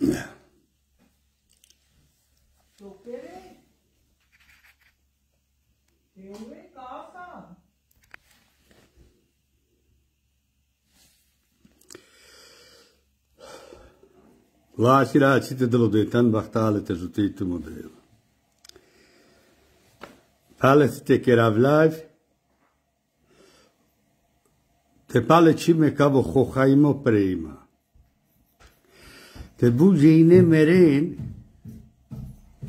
Не. Лаши рачите да бахтале да те жутите му древа. Палеците керавлаев, те ме каво хохаимо преима. Τε μπούζε είναι μερέν,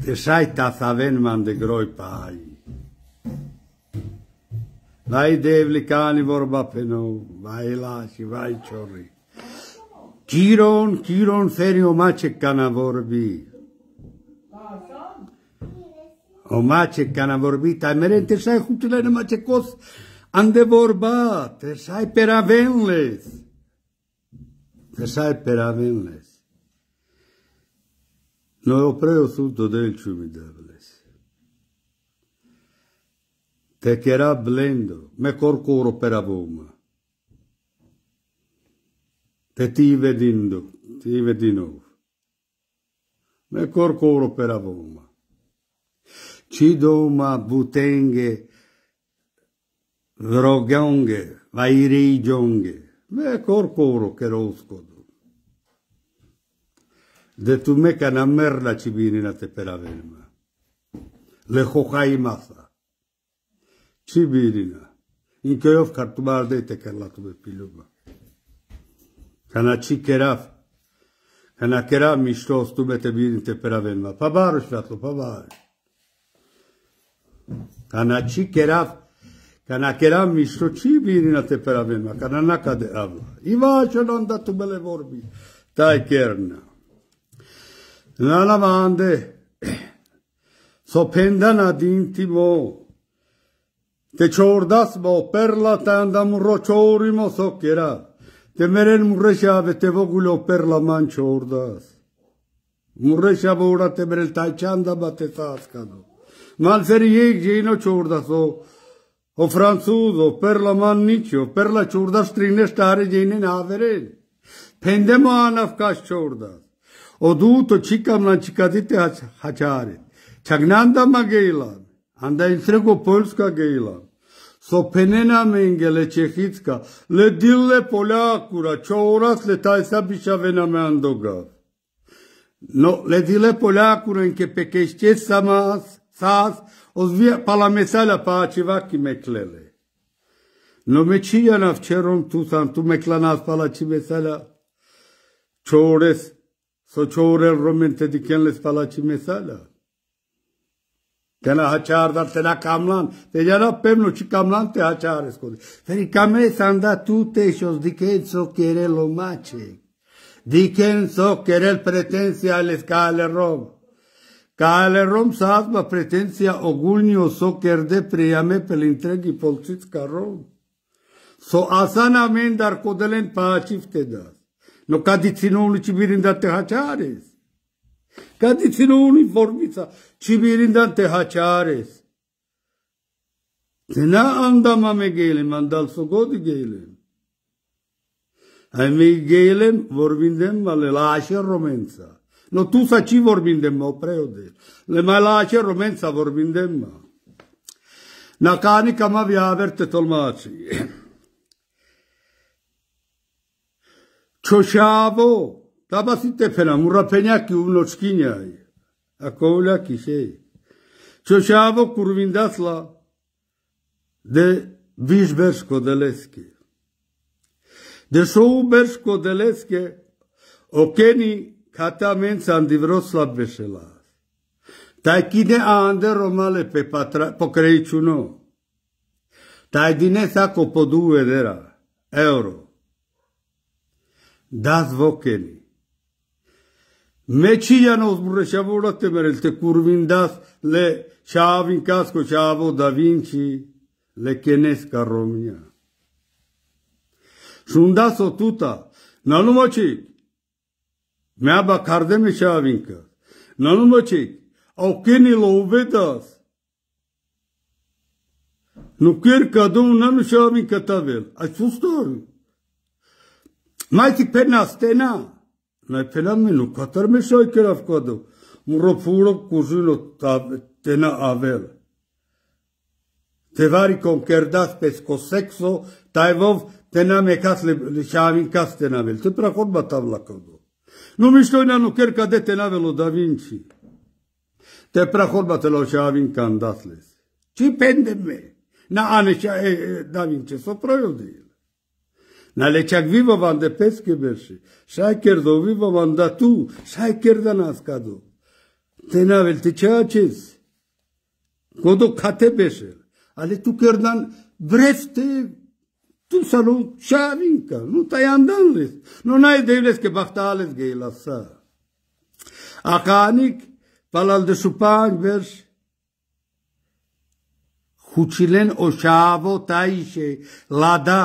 τε σάι τα θαβέν μαντε γρόι πάλι. Βάι δε βλικάνι πενό, βάι λάσι, βάει τσόρι. Κύρον, κύρον θέρι ο μάτσε κανα βόρβι. Ο μάτσε κανα βόρβι, τα μερέν τε σάι χούτε λένε μάτσε κόθ, αν δε βόρβα, τε σάι περαβέν λες. Τε σάι περαβέν λες. Noi preotul Dodelciu mi devles. Te chera blendo, me corcoro per avoma. Te ti vedindo, ti vedinov. Me corcoro per avoma. Ci doma butenghe, vrogonghe, vairigionge, me corcoro che roscod. דתומי כנמר לצ'יבינינא תפלאבלמה. לכוחה ימאסה. צ'יבינינא. אינקיוב כרתומה על די תקרלתו בפילומה. כנא צ'יקרף. כנא קרא משתו סתומי תבינינא תפלאבלמה. פברוש ואתו פברוש. כנא צ'יקרף. כנא קרא משתו צ'יבינינא תפלאבלמה. כנא נקא דאבלה. אימה שלא נדתו בלב אורבי. תאי קרנה. la bande sopendana dintimo te çordasmo perla tandam roçorimo sokera te meren murreşave te vogulo perla man çordas murreşave ora te merel tayçanda bate taskano mal seri yek jino çordaso o fransuzo perla man nicio perla çordas trineştare jine naveren pendemo anafkas çordas Oduto na čikadite hačarit. Čagnanda ma gejla. Anda im srego Poljska So penena le Čehicka. Le dille Poljakura. oras le taj sabiša vena me andoga. No, le dille Poljakura inke pekešće samas. Sas. Ozvija palamesala pači vaki meklele. No me čijana včerom tu sam tu meklana pala či mesela. Sociore romente di ken le spalaci mesela. Tena haçardar tena kamlan. Te jana pemno ci kamlan te haçar kodi. Ferica me sanda tutte shos di ken so kere lo mace. Di ken so kere pretensia le scale rom. Kale rom sazba pretensia ogulnio so kerde prijame pel intregi polcitska rom. So asana mendar kodelen pa açiftedas. გადიცინოული ჩიბირინდანტე ჰაჩარეს გადიცინოული ფორმიცა ჩიბირინდანტე ჰაჩარეს ზნა ანდამა მეგელე მანდალსო გოდი გელე აი მეგელე ვორბინდემ მალე ლაშე რომენცა no tu sa ci vorbindemma preode le malace romenza vorbindemma na kanikama vi averte tolmaci Çoşavo. Tabası tepena murapenyaki unoçkinya. Akovla kişey. Çoşavo kurvindasla de Vizbersko deleski. De Şoubersko deleski okeni kata mensan di Vroslav beşela. Taj kine ande romale pe покрејчуно. Taj dines ako po due euro. Daz vokeni. Meci jana și shavu rate merel te curvin, daz le shavin kasko shavu da vinci le kenes karomia. Shundas o tuta. Nanuma qik. Mea ba karde me shavin kas. Nanuma qik. Au keni lo uvedas. Nu kjer ka dum nanu shavin katavel. Aj fustorin. Naiți pe nastena. Nai pe la minu, Qatar mi care a raf do, Muro furo cuzilo tena avel. Te vari con kerdas pe sexo, taivov tena me kas le shavin kas tena avel. Te prakod batavla cadu. Nu mi știu nu kerka de avel o da vinci. Te prakod batavla shavin kandasles. Ci pende me. Na ane da vinci, so proiodie. Nalečak vi babande peske berše. Şakirdo vi babanda tu. Şakirdan askadu. Tenavel te çaçes. Kodo kate beşer. Ali tu kerdan brefte tu salu şavinka. Nu tayandan res. Nu nay devles ke baktales geylasa. Akanik palalde şupan berşe. ხუჩილენ ოშავო ტაიშე ლადა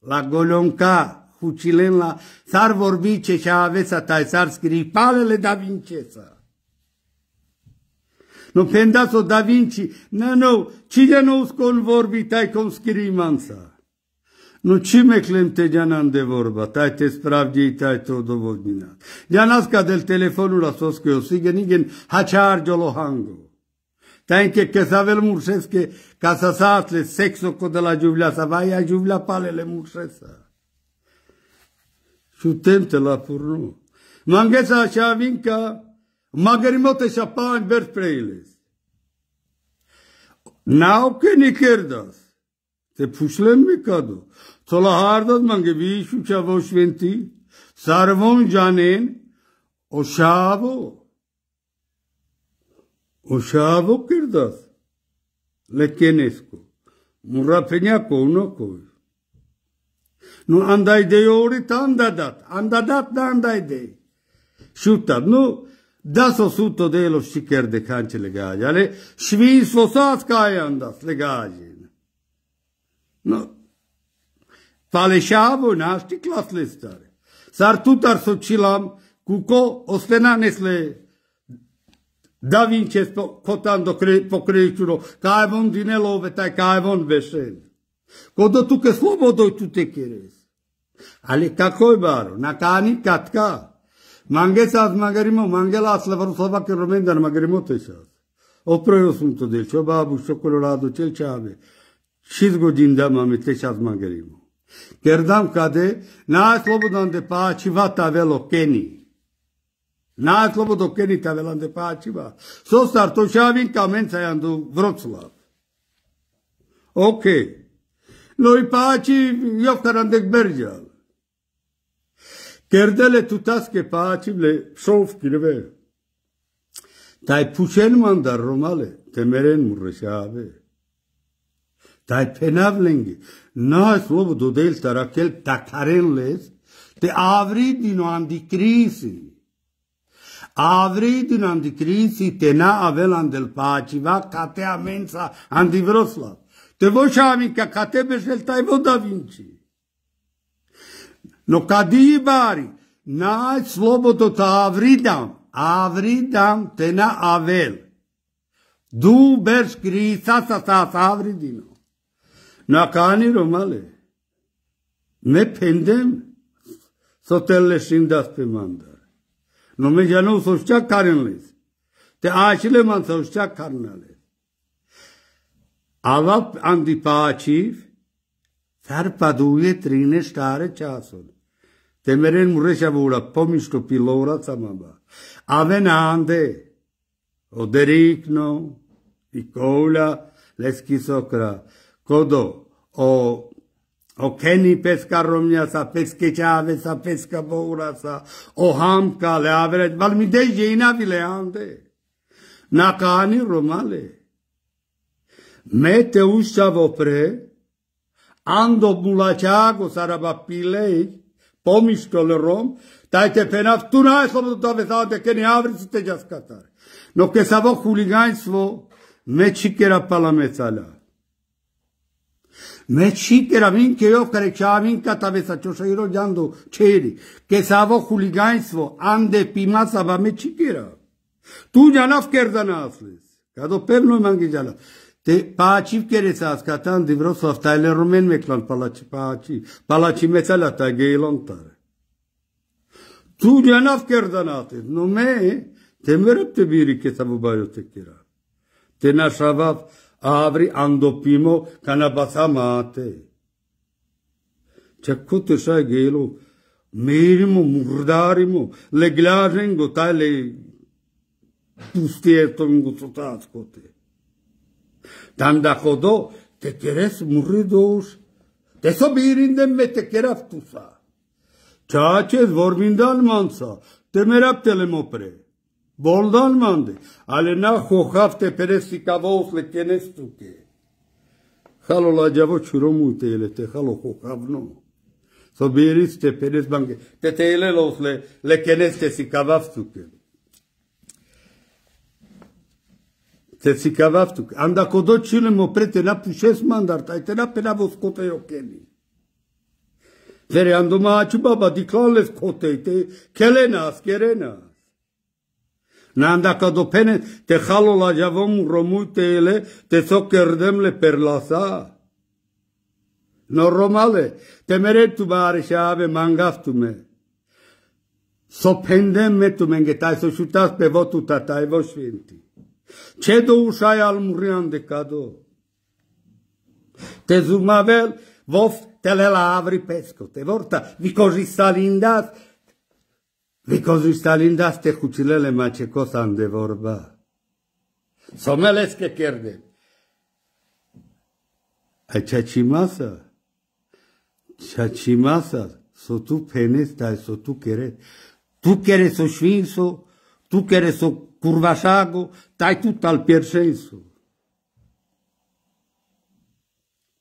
la Golonca, Hucilen, la... S-ar vorbi ce și aveți ta, s-ar scrie palele da Vinceța. Nu pendați-o da Vinci, nu, nu, cine nu scon vorbi, tai cum scrii mansa. Nu čime klemte djanan de vorba, tai te spravdi i taj to dovodnina. Djanas kadel telefonu la soskoj osigen igen hačar djolo hango. Înainte că Savel Murșesche, ca să se afle sexul cu de la Juvlea Sava, ea Juvlea palele mursesa. Și la purnu. Mă îngheța așa vin că mă și apa în bert preiles. N-au că ne Te pușlem mi cadu. Tola hardat mă înghebi și ceva o șventii. Sarvon janen o șavo. Usavo kirdas. Le tienesco. Murrapeña uno No, andajde andayde yorit andadat. Andadat da andajde, Šutad. Nu, da so suto delo šiker de kanče legađe. Ali švinstvo sas kaj andas legađe. No, Falešavo našti klasle stare. Sar tutar so čilam, kuko ostena nesle Da vince cotando po krećuro, kaj von dinelove, taj kaj von vešen. Kodo tuke slobodoj tu te keres. Ali kako je baro, nakani katka. Mange sad magarimo, mangela aslavaru sabake romendar magarimo toj sad. Opravio sam to del, čo babu, čo kolorado, čel čabe. Šest godin da mame te sad magarimo. Ker dam kade, najslobodan de pači vata velo keni. Nāklava do kenitā vēl ande pāčivā. Sostartošāvin kā mencējandu Vroclav. Ok. noi No i pāči joktarandek berģāl. Kerdele tutaske pāčivle šovkirve. Tai pușen mandar romale, temeren murreșāve. Tai penavlengi. Nā slobu do del tarakel lez Te avri din andi krisi. Αύριο την αντικρίση τενά αβέλαν τελ πάτσιβα κατέ αμένσα αντιβρόσλαβ. Te voșami ca catebesel tai da vinci. No kadi bari, n n-ai slobodă ta avridam, avridam te na avel. Du bers grisa sa sa sa avridino. ca cani romale. Ne pendem, sotelle shindas pe mandă. Numele nu suștea karinlis. Te așile man suștea karnalis. Avap andi paciv, tar paduie trine stare ceasul. Te meren mureșa vula pomișto pilora samaba. Avenande, odericno, Nicola, leschisocra, codo, o O Hokeni pesca romňasa, peske čávesa, peska bourasa, ohamka iná vile jena Na káni romale. Mete ušťa vopre, ando mulačáko saraba pilej, le rom, tajte penav, tu najslobodno e to tave sa, vesáte, keni avricite jaskatar. No ke sa vo huliganstvo, mečikera palamecala. Մեջիկերամին կերով կարեքշամին կատավեսա ճոշայրո ջանդո չերի կեսավո խուլիգայնսվո անդե պիմաս ավա մեջիկերա դու ջանավ կերդանասլես գադո պերնո մանգի ջալա դե պաչիվ կերես ասկատան դիվրոսով տայլերում են մեկլան պալաչի պաչի պալաչի մեծալա տա գեյլոն տար դու ջանավ կերդանասլես նո մե դեմերդ դե բիրի կեսավո բայոտեքերա դենաշավավ Άβρι αν το πίμο κανένα παθαμάτε. Και ακούτε σαν γέλο, μήνυ μου, μουρδάρι μου, λεγκλάζεν κοτά, λέει, που στιέτο μου κοτσοτάσκοτε. Τα ανταχωτώ, τε μου ρίδος, τε θα μπήρινδε με τε κεραυτούσα. Τα άκες μάνσα, τε μεράπτελε μόπρε. ბოლდან მანდე ალენა ხოხავთე ფერესი კავოხლე კენესტუკე ხალო ლაჯავო ჩურო მუტელე თე ხალო ხოხავნო სობერისტე ფერეს ბანკე თეთელე ლოხლე ლეკენესტე სიკავავთუკე თეციკავავთუკე ანდა კოდო ჩილე მოპრეტე ლა პუშეს მანდარ თაიტე ლა პელა ბოსკოტე ოკენი ვერე ანდო მაჩუ ბაბა დიკლალეს ქოთეი თე ქელენას კერენას Nanda kadopene te halo la romute romutele te sokerdemle perlasa. No romale te meretu bare ave mangaftume. So pendem metumen mengetai, so șutas pe votu tatai voshvinti. Ce do ușai al murian de cadou. Te zumavel vof le la avri pesco. Te vorta vi coji salindas Because da cu cuțilele ma ce cosa am de vorba. lăs că pierde. ce masă? Să tu penestai, să tu querer. Tu querer să șvinso, tu querer să curvașago, tai tu al pierșenso.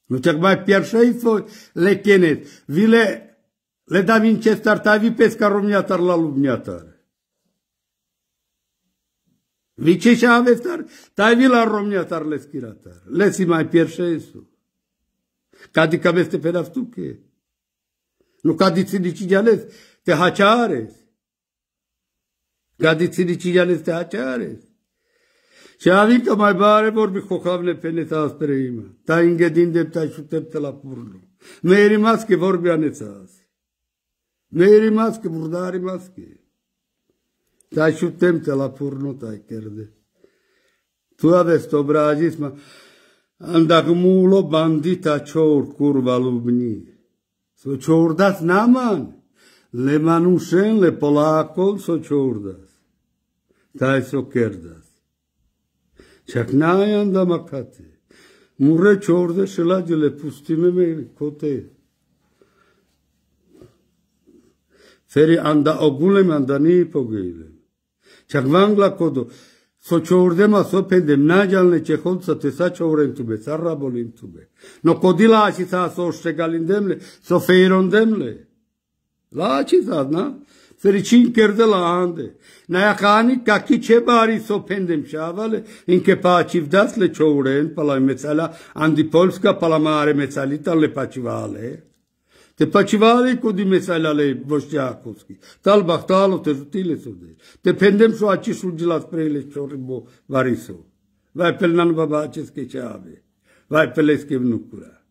Nu te mai pierșenso le tienes. Vile le dam încet artavi pesca rumniatar la lumniatar. Vice ce aveți tar? Tavi la romniatar le schiratar. Le si mai pierșe esu. Cadi că este pe naftuche. Nu cadi țini cine Te haceares. Cadi țini cine te haceares. Și a adică mai bare vorbi cu cavle pe neta aspereima. Ta din de și te la purlu. Nu e rimas că vorbea asta. მეერი მასკი ბურდარი მასკი და შუთემ ტელეფონო დაიკერდე თუ ადეს თობრაჟის მა ანდა გმულო ბანდიტა ჩოურ კურვალუბნი სო ჩოურდას ნამან ლემანუშენ ლე პოლაკონ სო ჩოურდას და ისო კერდას ჩაკნაიან და მაკათი მურე ჩოურდე შელაჯელე პუსტიმე მე ქოთე сери анда огулем андании погилем чаквангла кодо со чордема со пендем наҷалне чехолса теса чорем тубе сар раболим тубе но коди лаачиса со штегалиндемле со фейрондемле лаачиса на сери чин керде лаанде наякаани каки че бари со пендем шавале инке паачивдасле чорен паламе мецала анди польска паламааре мецалиталле пачивале te păcivali cu dimesala le voștiakovski. Tal bahtalo te jutile sude. Te pendem so aci sugilas și choribo variso. Vai pelnan baba acest ce ave. Vai peleske vnucura.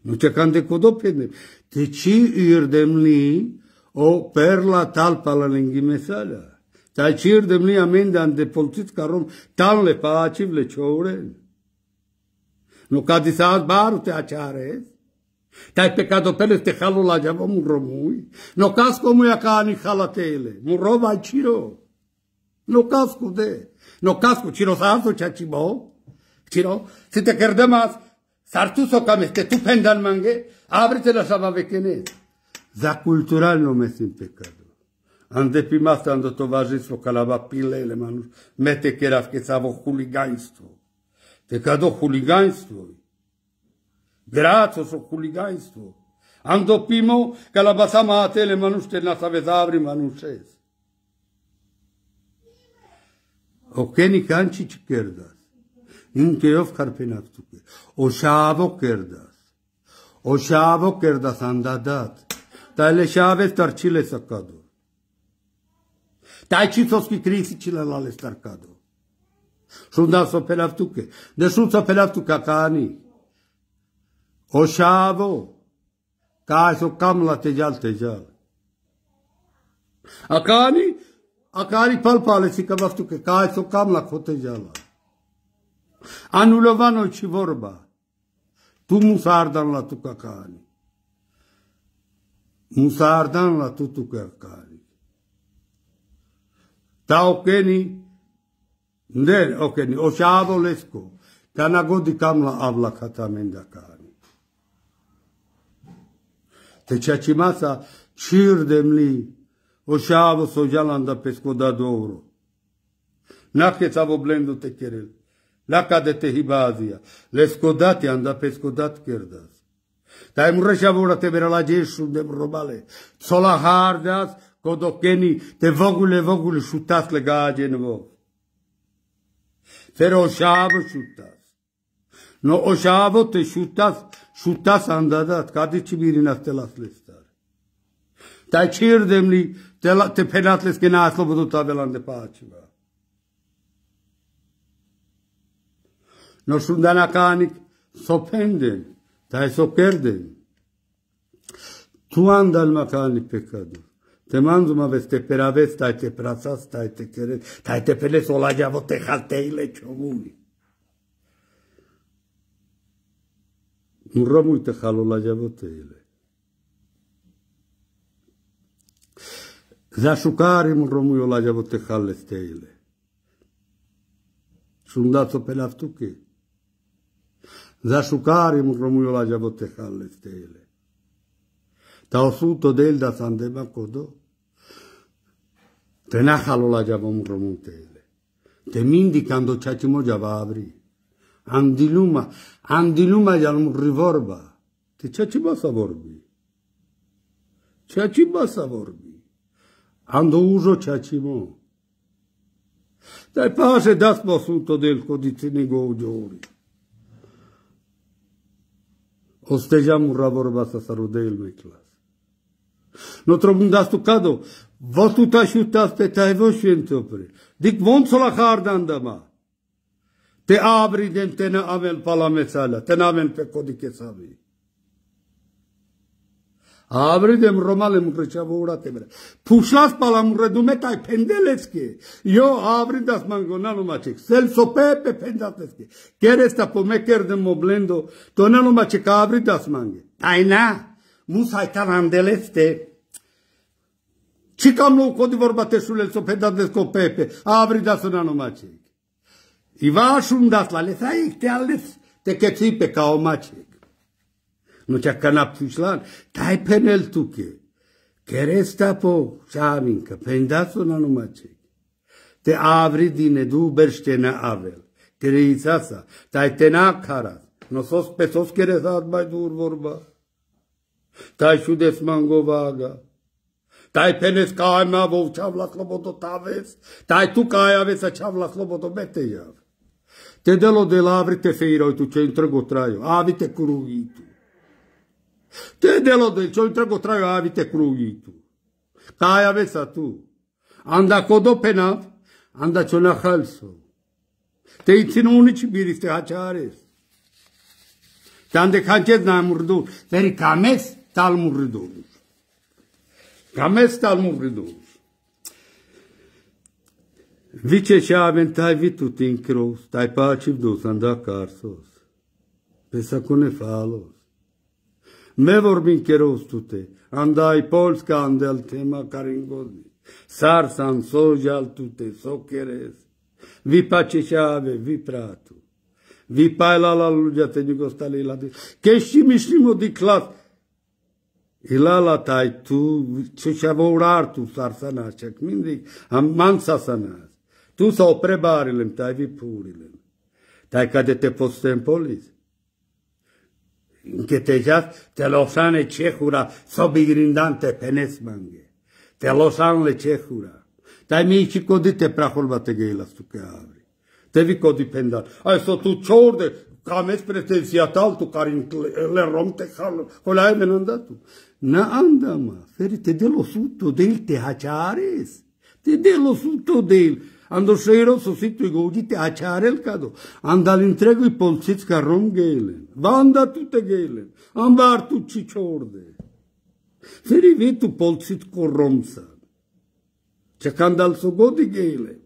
Nu te de codo pendem. Te ci irdemni o perla talpa la lingimesala. Te ci irdemni amenda ande poltit carom tal le paciv le ciore. Nu ca disa baru te achares. Tai pe cado pele te halo la java mu romui. No casco mu yaka ani halatele. Mu rova ciro, No casco de. No casco chiro santo chachibo. ciro. Si te kerdemas. Sartuso cames que tu pendan mangue. Ábrete la sama vechene. Za nu mesim pe cado. Am deprimat stando tovarzystwo va pilele manusz. Mete a cavo chuligaństwo. Te kado chuligaństwo. Grazo so huligaisto. Ando pimo que la basama a tele manuste na sabe zabri manuses. O que ni canchi chiquerdas. Un que of carpenas tuque. O xavo querdas. O xavo querdas andadat. Ta ele xaves tar chile sacado. Ta ichi soski crisi chile lale starcado. Shundas operaftuque. Nesun soperaftuque a canis. O şabo, taşo kamla tecal tecal. Akani, akani pal pale si kavaftu ke kaşo kamla ko tecala. Anulovano çi vorba. Tu musardan la tu kakani. Musardan la tu tu kakani. Ta okeni, ne okeni, o şabo lesko. Kana godi kamla avla kata mendakani. te čačimaca čirdem li, ošavo sođalanda peskoda dobro. Nakheca vo blendu te kerel, lakade te le leskodati anda peskodat kerdas. Taj mreša vora te la dješu de robale, cola hardas, kodokeni te vogule vogule šutas le gađen vog. o ošavo šutas. No ošavo te šutas, შუთასანდა და თკადი ჩიბირინას დელასლესთან და ჩირდემლი დელა თფენატლეს გენაცლობოდო თაბელანდე პაჩიბა ნოშუნდანაკანი სოფენდენ და ესოკერდენ თუანდალმაკანი პეკადო თემანძმა ვესტე პერავეს და ეპრაცას და ეკერე და ეფელეს ოლაჯავო ტეხალტეილე ჩომული halul la la i-o Muramuyta halulajavuteile. Zashukari muramuyolajavutte hallesteile. Sundato pelaftuki. Zashukari o hallesteile. Taosuto del da sandema kodo. Tenahalo la javom romunteile. Te mindicando ceea ce mă avri. Andiluma, Andiluma al rivorba. De ceea ce basa vorbi? Ce ce basa vorbi? Ando ujo ce ce mo. Dai pace dați mă sunto del codiține gougiori. Ostegeam un ravorba să sarude el mei clas. No trebuie da stucado, vă tu tașutați tai vă și opri. Dic von să la hardan da ma. Te abri din te ne amen palamețala, te ne amen pe codice vii. Abri de romale mucrăcea vă ura temere. Pușați palam redume tai pendelețche. Eu abri de asmangona numai ce. Să-l sope pe pendelețche. Chiar este pe mecher de moblendo. Tonă numai ce ca abri de asmange. Ai na. Musai ta randelețte. Ce cam nu codi vorba te șule, sope de asmangona numai ce. И да Ивашун датлале саик тяллес текечипе као мачек. Но чака напсушлан, тај пенел туке. Кереста по шаминка, пендасо на номачек. Те аври дине дуберште на авел. Терицаса, тай тена карас. Но сос песос кересат бай дур борба. Тај шудес го вага. Тај пенес кај ма чавла слободо тавес, тај тука кај авеса чавла слободо бете Te de lo de lavri te feiro tu ce intrego traio, avite cruitu. Te de lo de ce intrego traio, avite cruitu. Cai avesa tu. Anda codopena, anda ce na halso. Te itin unici biriste haciares. Tande cantez na murdu, veri kames talmurdu. Kames talmurdu. Kames talmurdu. Vicechavem tai vitutin cruz, tai paciv dus andacarsos. Pesa ne falos. Me vorbim cheros tute, andai polska andel tema caringozi. Sarsan te, so socheres. Vi pacechave, vi pratu. Vi pajla la ludja te njugostali ladi. mișlim o di klas. Ilala taj tu, češavo urartu sarsanačak, mindig, am man sasanas. Tu sa oprebarili, taj vi pulili. Taj kada te postojem poliz. Che te già te loșane cehura, sobi grindante so penesmange. Te lo cehura, le mi Dai mici codite praholba te stu che avri. Te vi codi pendal. Adesso tu ciorde, cam pretenția pretențiat tu care le romte halul, colai men andatu. Na andama, ma, ferite de lo sutto del te hachares, te de lo sutto del Andosero sosito i gaudite acharel cado. Andal intrego i polsitz carom gelen. Vanda tute gelen. Ambar tu ciciorde. Seri vitu polsit corromsa. Ce candal sogodi gelen.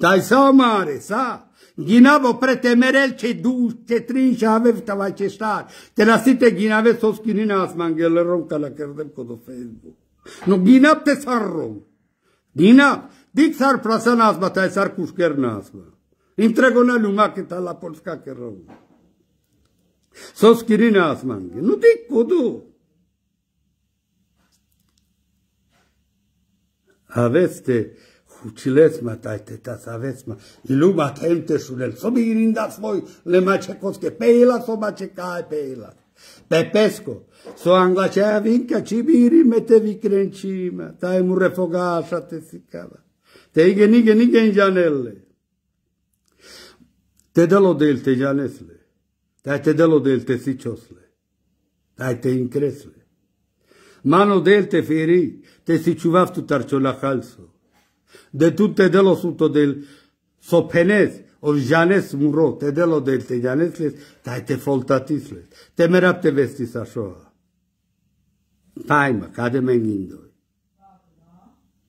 Tai sa mare, sa. Ginavo prete merel ce du, ce trin și avev tava ce star. Te nasite ginave sos chinina asmangele rom ca la cerdem cu do Facebook. Nu ginap te sarrom. Ginap. Դիցար պրասանազմա, թե այսար կուշկերնազմա։ Ինտրեգոնել ումակի թալա պոլսկա կերով։ Սոս կիրին ասմանգի, նու դիկ կոդու։ Ավեց թե խուչիլեց մա տայտետաց, ավեց մա, իլու մա թեմ թե շունել, սոմ իրինդաց ոյ լեմա չեքոց կե, պեիլա սոմա չեկայ պեիլա։ Pepesco, so angla cea vinca, ci biri mete vicrencima, dai un refogasate si cava. Tegen igen igen canelle. Te delo lo del te janesle. Dai te delo lo del te siciosle. Dai te incresle. Mano del te firi, te si tu tarcio la calso. De tu te delo lo suto del sopenez, o janes muro, te delo lo del te janesles, dai te foltatisle. Te merapte vestis așoa. Taima, cade mengindu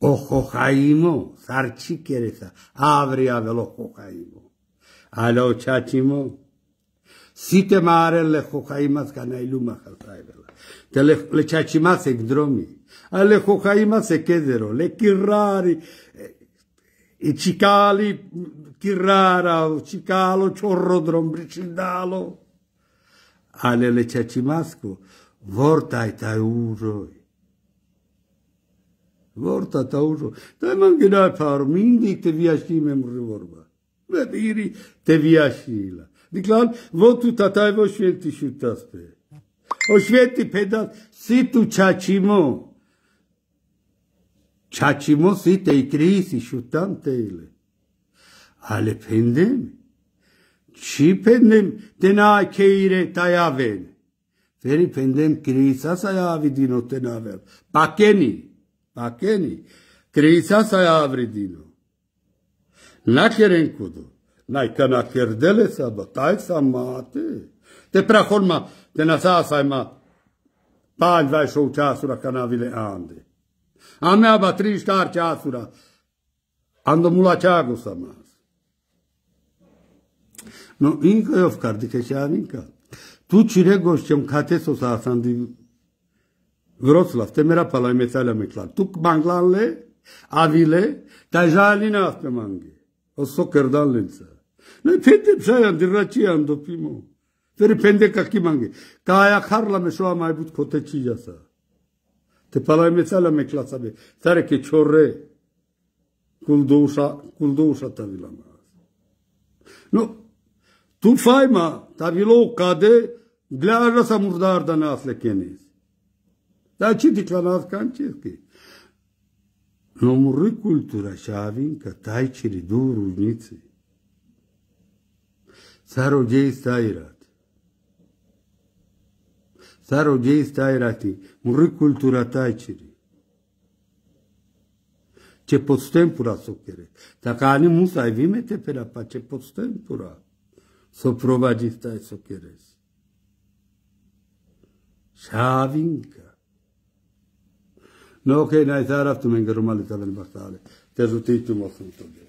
ojo jaimo sarchi kereza abre a velo ojo jaimo alo chachimo site mare le ojo jaimas gana iluma jaltaibela te le le chachimas e gdromi ale ojo jaimas e kedero le kirrari e chicali kirrara o chicalo chorro drom ale le chachimasco vortai tai uroi Vorta tauro. Da gândit gina farmingi te viashi mem vorba, Ve biri te viași deci, la. Diklan votu tatai vo shventi shutaspe. O shventi pedat ceacimo. Ceacimo si te i crisi shutam teile. Ale pendem. Și pendem tena keire tayaven. Feri pendem crisa sayavi dinotenavel. Pakeni. Pakeni. Akeni, krivica sa ja avridino. Nakjeren kudo, najka nakjerdele sa, taj sa mate. Te prahorma, te nasasajma, panj vajšov časura kanavile ande. Ame aba tri štar časura, ando mula čago sa mas. No, inko je a kešavinka. Tu čiregošćem kateso sa sandi ვროცლავ თემერაფალა იმეცალა მეკლა თუკ ბანგლალე ავილე და ჟალინა ავტომანგი ოსო კერდალენცა ნე ფენდე ფშაან დირაჩიან დოფიმო ვერი ფენდე კაკი მანგი კაი ახარლა მე შოა მაიბუთ ქოთეჩი ჯასა თე პალა იმეცალა მეკლა წაბე ზარე კი ჩორე გულდოუსა გულდოუსა თავილამა ნუ თუ ფაიმა თავილო კადე გლარასა მურდა არდანა ასლეკენის Da, ce declamat cancerii? L-a murit cultura și avin că tai ceri două rugnițe. Țarul Gei Stairat. Țarul Gei Stairat. Muri cultura tai ceri. Ce poți tempura să o chere. Dacă ani nu ai vimete pe la pace, ce poți tempura să o provagi stai să o Și avin că No, okay, I thought after Mangarumali Kalan Bakhtali. There's a teaching of